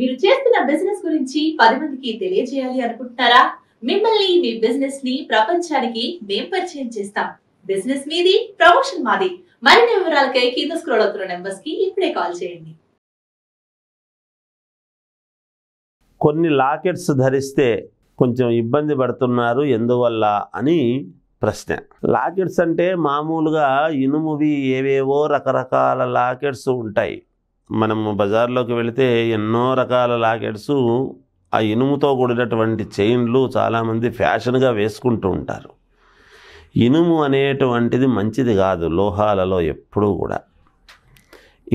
మీరు చేస్తున్న బిజినెస్ గురించి పది మందికి తెలియజేయాలి అనుకుంటున్నారా మిమ్మల్ని మీ బిజినెస్ ని ప్రపంచానికి మేం పరిచయం చేస్తాం బిజినెస్ మీది ప్రమోషన్ మాది మరిన్ని వివరాలకై కింద స్క్రోల్ అవుతున్న నెంబర్స్ కి ఇప్పుడే కాల్ చేయండి కొన్ని లాకెట్స్ ధరిస్తే కొంచెం ఇబ్బంది పడుతున్నారు ఎందువల్ల అని ప్రశ్న లాకెట్స్ అంటే మామూలుగా ఇనుమువి ఏవేవో రకరకాల లాకెట్స్ ఉంటాయి మనము బజార్లోకి వెళితే ఎన్నో రకాల లాకెట్స్ ఆ ఇనుముతో కూడినటువంటి చైన్లు చాలామంది ఫ్యాషన్గా వేసుకుంటూ ఉంటారు ఇనుము అనేటువంటిది మంచిది కాదు లోహాలలో ఎప్పుడూ కూడా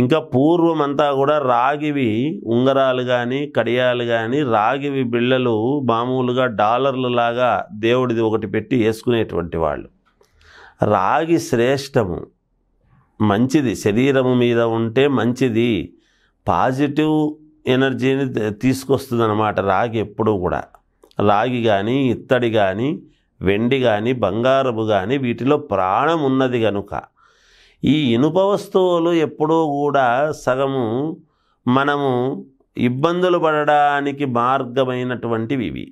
ఇంకా పూర్వమంతా కూడా రాగివి ఉంగరాలు కానీ కడియాలు కానీ రాగివి బిళ్ళలు మామూలుగా డాలర్లు లాగా దేవుడిది ఒకటి పెట్టి వేసుకునేటువంటి వాళ్ళు రాగి శ్రేష్టము మంచిది శరీరము మీద ఉంటే మంచిది పాజిటివ్ ఎనర్జీని తీసుకొస్తుంది అనమాట రాగి ఎప్పుడూ కూడా రాగి కానీ ఇత్తడి కానీ వెండి కానీ బంగారము కానీ వీటిలో ప్రాణం ఉన్నది కనుక ఈ ఇనుప వస్తువులు ఎప్పుడూ కూడా సగము మనము ఇబ్బందులు పడడానికి మార్గమైనటువంటివి ఇవి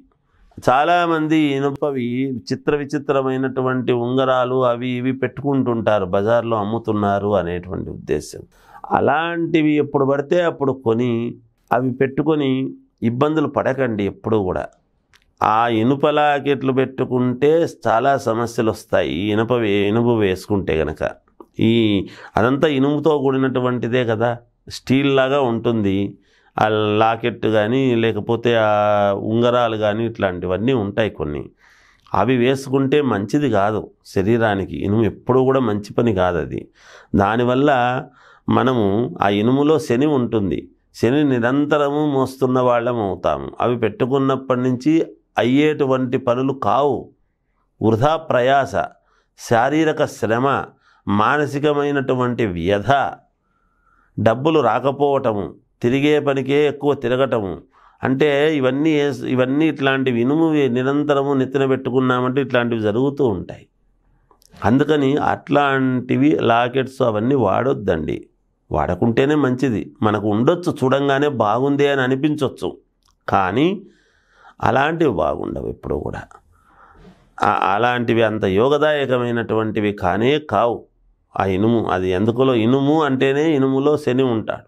చాలామంది ఇనుపవి చిత్ర విచిత్రమైనటువంటి ఉంగరాలు అవి ఇవి పెట్టుకుంటుంటారు బజార్లో అమ్ముతున్నారు అనేటువంటి ఉద్దేశం అలాంటివి ఎప్పుడు పడితే అప్పుడు కొని అవి పెట్టుకొని ఇబ్బందులు పడకండి ఎప్పుడు కూడా ఆ ఇనుప లాకెట్లు పెట్టుకుంటే చాలా సమస్యలు వస్తాయి ఇనుప ఇనుపు వేసుకుంటే గనక ఈ అదంతా ఇనుముతో కూడినటువంటిదే కదా స్టీల్ లాగా ఉంటుంది ఆ లాకెట్ కానీ లేకపోతే ఆ ఉంగరాలు కానీ ఇట్లాంటివన్నీ ఉంటాయి కొన్ని అవి వేసుకుంటే మంచిది కాదు శరీరానికి ఇనుము ఎప్పుడూ కూడా మంచి పని కాదు అది దానివల్ల మనము ఆ ఇనుములో శని ఉంటుంది శని నిరంతరము మోస్తున్న వాళ్ళం అవుతాము అవి పెట్టుకున్నప్పటి నుంచి అయ్యేటువంటి పనులు కావు వృధా ప్రయాస శారీరక శ్రమ మానసికమైనటువంటి వ్యధ డబ్బులు రాకపోవటము తిరిగే పనికే ఎక్కువ తిరగటము అంటే ఇవన్నీ ఇవన్నీ ఇట్లాంటివి ఇనుము నిరంతరము నెత్తిన పెట్టుకున్నామంటే ఇట్లాంటివి జరుగుతూ ఉంటాయి అందుకని అట్లాంటివి లాకెట్స్ అవన్నీ వాడొద్దండి వాడకుంటేనే మంచిది మనకు ఉండొచ్చు చూడంగానే బాగుంది అని అనిపించవచ్చు కానీ అలాంటివి బాగుండవు ఎప్పుడు కూడా అలాంటివి అంత యోగదాయకమైనటువంటివి కానే కావు ఆ ఇనుము అది ఎందుకులో ఇనుము అంటేనే ఇనుములో శని ఉంటాడు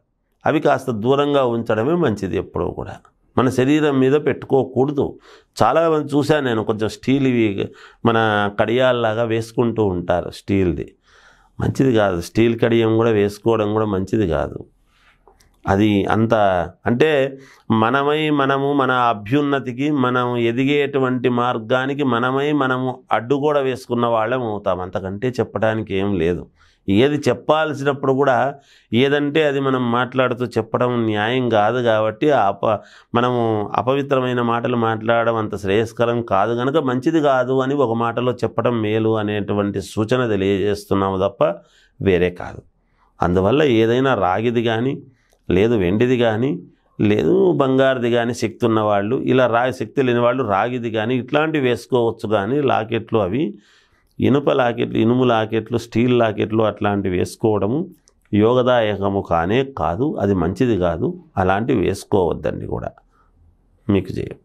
అవి కాస్త దూరంగా ఉంచడమే మంచిది ఎప్పుడూ కూడా మన శరీరం మీద పెట్టుకోకూడదు చాలా చూశాను నేను కొంచెం స్టీల్ ఇవి మన కడియాల్లాగా వేసుకుంటూ ఉంటారు స్టీల్ది మంచిది కాదు స్టీల్ కడియం కూడా వేసుకోవడం కూడా మంచిది కాదు అది అంత అంటే మనమై మనము మన అభ్యున్నతికి మనం ఎదిగేటువంటి మార్గానికి మనమై మనము అడ్డు కూడా వేసుకున్న వాళ్ళం అవుతాం అంతకంటే చెప్పడానికి ఏం లేదు ఏది చెప్పాల్సినప్పుడు కూడా ఏదంటే అది మనం మాట్లాడుతూ చెప్పడం న్యాయం కాదు కాబట్టి అప మనము అపవిత్రమైన మాటలు మాట్లాడడం అంత శ్రేయస్కరం కాదు కనుక మంచిది కాదు అని ఒక మాటలో చెప్పడం మేలు అనేటువంటి సూచన తెలియజేస్తున్నాము తప్ప వేరే కాదు అందువల్ల ఏదైనా రాగిది కానీ లేదు వెండిది కానీ లేదు బంగారుది కానీ శక్తి ఉన్నవాళ్ళు ఇలా రా శక్తి లేని వాళ్ళు రాగిది కానీ ఇట్లాంటివి వేసుకోవచ్చు కానీ లాకెట్లు అవి ఇనుప లాకెట్లు ఇనుము లాకెట్లు స్టీల్ లాకెట్లు అట్లాంటివి వేసుకోవడము యోగదాయకము కానే కాదు అది మంచిది కాదు అలాంటివి వేసుకోవద్దండి కూడా మీకు చేయం